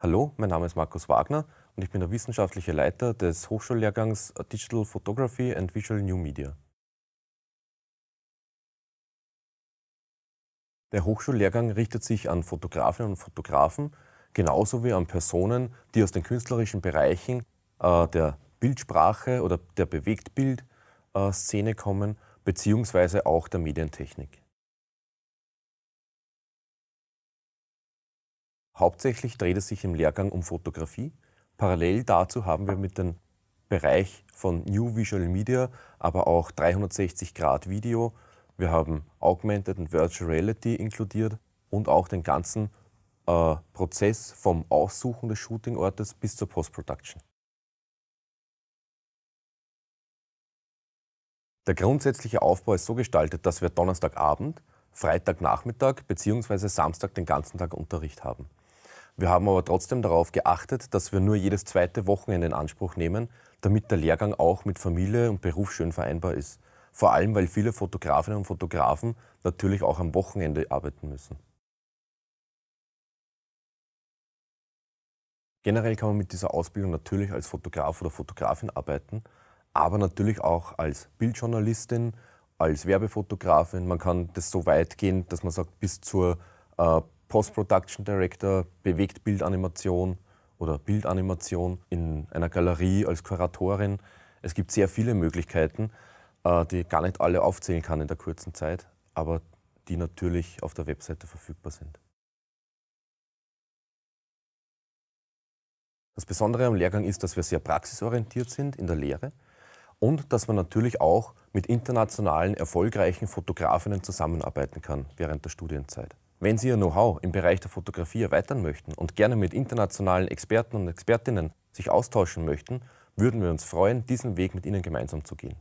Hallo, mein Name ist Markus Wagner und ich bin der wissenschaftliche Leiter des Hochschullehrgangs Digital Photography and Visual New Media. Der Hochschullehrgang richtet sich an Fotografinnen und Fotografen, genauso wie an Personen, die aus den künstlerischen Bereichen äh, der Bildsprache oder der Bewegtbild-Szene äh, kommen, beziehungsweise auch der Medientechnik. Hauptsächlich dreht es sich im Lehrgang um Fotografie. Parallel dazu haben wir mit dem Bereich von New Visual Media, aber auch 360-Grad-Video. Wir haben Augmented und Virtual Reality inkludiert und auch den ganzen äh, Prozess vom Aussuchen des Shootingortes bis zur Post-Production. Der grundsätzliche Aufbau ist so gestaltet, dass wir Donnerstagabend, Freitagnachmittag bzw. Samstag den ganzen Tag Unterricht haben. Wir haben aber trotzdem darauf geachtet, dass wir nur jedes zweite Wochenende in Anspruch nehmen, damit der Lehrgang auch mit Familie und Beruf schön vereinbar ist. Vor allem, weil viele Fotografinnen und Fotografen natürlich auch am Wochenende arbeiten müssen. Generell kann man mit dieser Ausbildung natürlich als Fotograf oder Fotografin arbeiten, aber natürlich auch als Bildjournalistin, als Werbefotografin. Man kann das so weit gehen, dass man sagt, bis zur äh, Post-Production Director, bewegt Bildanimation oder Bildanimation in einer Galerie als Kuratorin. Es gibt sehr viele Möglichkeiten, äh, die ich gar nicht alle aufzählen kann in der kurzen Zeit, aber die natürlich auf der Webseite verfügbar sind. Das Besondere am Lehrgang ist, dass wir sehr praxisorientiert sind in der Lehre und dass man natürlich auch mit internationalen, erfolgreichen Fotografinnen zusammenarbeiten kann während der Studienzeit. Wenn Sie Ihr Know-how im Bereich der Fotografie erweitern möchten und gerne mit internationalen Experten und Expertinnen sich austauschen möchten, würden wir uns freuen, diesen Weg mit Ihnen gemeinsam zu gehen.